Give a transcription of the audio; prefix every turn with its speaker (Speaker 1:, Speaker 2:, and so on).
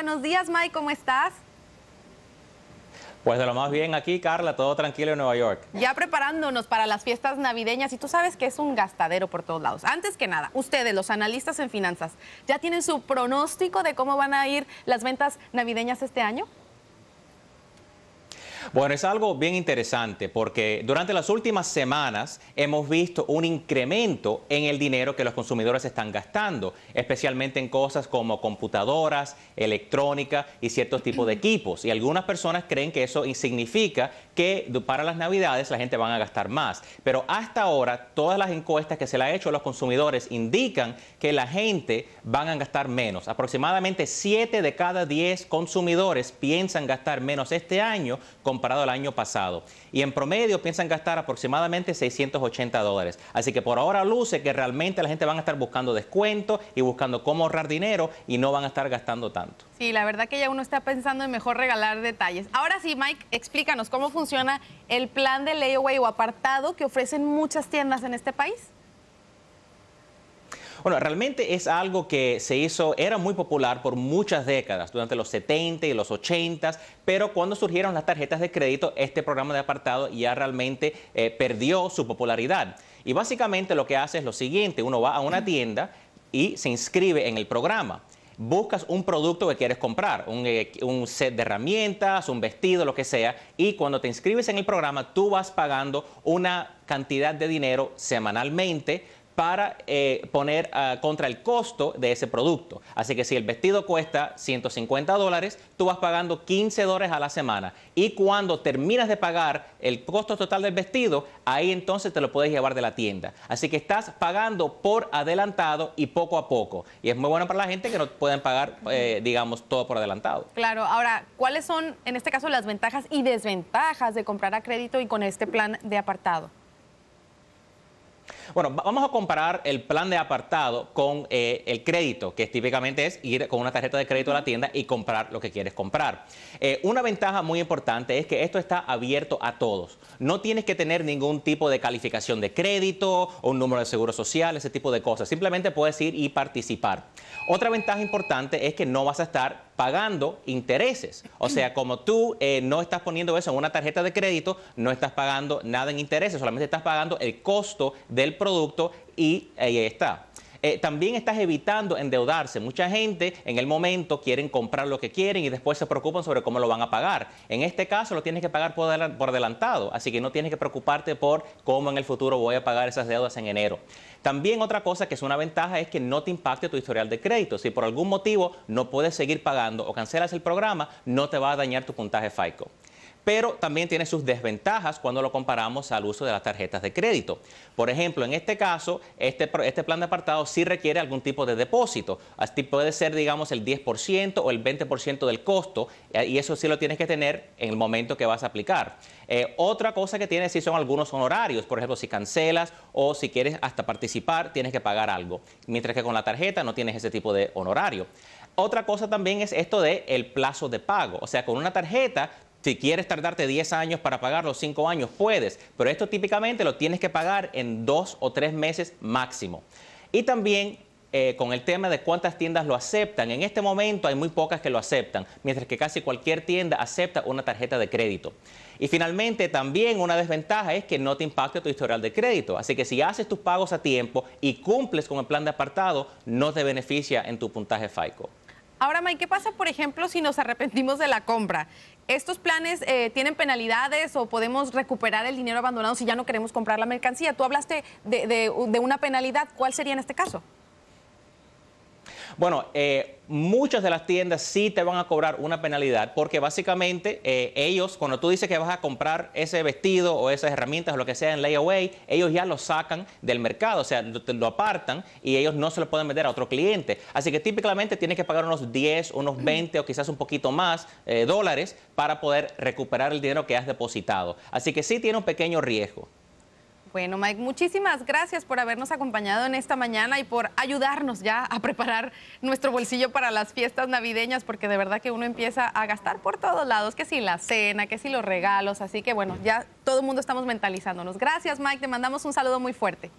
Speaker 1: buenos días, Mike, ¿cómo estás?
Speaker 2: Pues de lo más bien aquí, Carla, todo tranquilo en Nueva York.
Speaker 1: Ya preparándonos para las fiestas navideñas y tú sabes que es un gastadero por todos lados. Antes que nada, ustedes, los analistas en finanzas, ¿ya tienen su pronóstico de cómo van a ir las ventas navideñas este año?
Speaker 2: Bueno, es algo bien interesante porque durante las últimas semanas hemos visto un incremento en el dinero que los consumidores están gastando, especialmente en cosas como computadoras, electrónica y ciertos tipos de equipos. Y algunas personas creen que eso significa que para las navidades la gente van a gastar más. Pero hasta ahora todas las encuestas que se le ha hecho a los consumidores indican que la gente van a gastar menos. Aproximadamente 7 de cada 10 consumidores piensan gastar menos este año con comparado al año pasado. Y en promedio piensan gastar aproximadamente 680 dólares. Así que por ahora luce que realmente la gente van a estar buscando descuento y buscando cómo ahorrar dinero y no van a estar gastando tanto.
Speaker 1: Sí, la verdad que ya uno está pensando en mejor regalar detalles. Ahora sí, Mike, explícanos cómo funciona el plan de layaway o apartado que ofrecen muchas tiendas en este país.
Speaker 2: Bueno, realmente es algo que se hizo, era muy popular por muchas décadas, durante los 70 y los 80, pero cuando surgieron las tarjetas de crédito, este programa de apartado ya realmente eh, perdió su popularidad. Y básicamente lo que hace es lo siguiente, uno va a una tienda y se inscribe en el programa buscas un producto que quieres comprar, un, eh, set de herramientas, un vestido, lo que sea, y cuando te inscribes en el programa tú vas pagando una cantidad de dinero semanalmente para eh, poner ah, contra el costo de ese producto. Así que si el vestido cuesta 150 dólares, tú vas pagando 15 dólares a la semana. Y cuando terminas de pagar el costo total del vestido, ahí entonces te lo puedes llevar de la tienda. Así que estás pagando por adelantado y poco a poco. Y es muy bueno para la gente que no pueden pagar, eh, digamos, todo por adelantado.
Speaker 1: Claro, ahora, ¿cuáles son en este caso las ventajas y desventajas de comprar a crédito y con este plan de apartado?
Speaker 2: Bueno, vamos a comparar el plan de apartado con eh, el crédito, que típicamente es ir con una tarjeta de crédito a la tienda y comprar lo que quieres comprar. Eh, una ventaja muy importante es que esto está abierto a todos. No tienes que tener ningún tipo de calificación de crédito o un número de seguro social, ese tipo de cosas. Simplemente puedes ir y participar. Otra ventaja importante es que no vas a estar pagando intereses. O sea, como tú eh, no estás poniendo eso en una tarjeta de crédito, no estás pagando nada en intereses, solamente estás pagando el costo del producto y eh, ahí está. Eh, también estás evitando endeudarse. Mucha gente en el momento quieren comprar lo que quieren y después se preocupan sobre cómo lo van a pagar. En este caso lo tienes que pagar por, adelantado, así que no tienes que preocuparte por cómo en el futuro voy a pagar esas deudas en enero. También otra cosa que es una ventaja es que no te impacte tu historial de crédito. Si por algún motivo no puedes seguir pagando o cancelas el programa, no te va a dañar tu puntaje FICO pero también tiene sus desventajas cuando lo comparamos al uso de las tarjetas de crédito. Por ejemplo, en este caso, este, este plan de apartado sí requiere algún tipo de depósito. Así puede ser, digamos, el 10% o el 20% del costo, eh, y eso sí lo tienes que tener en el momento que vas a aplicar. Eh, otra cosa que tiene sí son algunos honorarios, por ejemplo, si cancelas o si quieres hasta participar, tienes que pagar algo, mientras que con la tarjeta no tienes ese tipo de honorario. Otra cosa también es esto de plazo de pago, o sea, con una tarjeta si quieres tardarte 10 años para pagar los 5 años, puedes, pero esto típicamente lo tienes que pagar en 2 o 3 meses máximo. Y también eh, con el tema de cuántas tiendas lo aceptan. En este momento hay muy pocas que lo aceptan, mientras que casi cualquier tienda acepta una tarjeta de crédito. Y finalmente, también una desventaja es que no te impacta tu historial de crédito. Así que si haces tus pagos a tiempo y cumples con el plan de apartado, no te beneficia en tu puntaje FICO.
Speaker 1: Ahora, May, ¿qué pasa, por ejemplo, si nos arrepentimos de la compra? ¿Estos planes eh, tienen penalidades o podemos recuperar el dinero abandonado si ya no queremos comprar la mercancía? Tú hablaste de una penalidad. ¿Cuál sería en este caso?
Speaker 2: Bueno, eh, muchas de las tiendas sí te van a cobrar una penalidad porque básicamente eh, ellos, cuando tú dices que vas a comprar ese vestido o esas herramientas o lo que sea en layaway, ellos ya lo sacan del mercado, o sea, lo, lo apartan y ellos no se lo pueden vender a otro cliente. Así que típicamente tienes que pagar unos 10, unos 20 mm. o quizás un poquito más eh, dólares para poder recuperar el dinero que has depositado. Así que sí tiene un pequeño riesgo.
Speaker 1: Bueno, Mike, muchísimas gracias por habernos acompañado en esta mañana y por ayudarnos ya a preparar nuestro bolsillo para las fiestas navideñas, porque de verdad que uno empieza a gastar por todos lados, que si la cena, que si los regalos, así que bueno, ya todo el mundo estamos mentalizándonos. Gracias, Mike, te mandamos un saludo muy fuerte.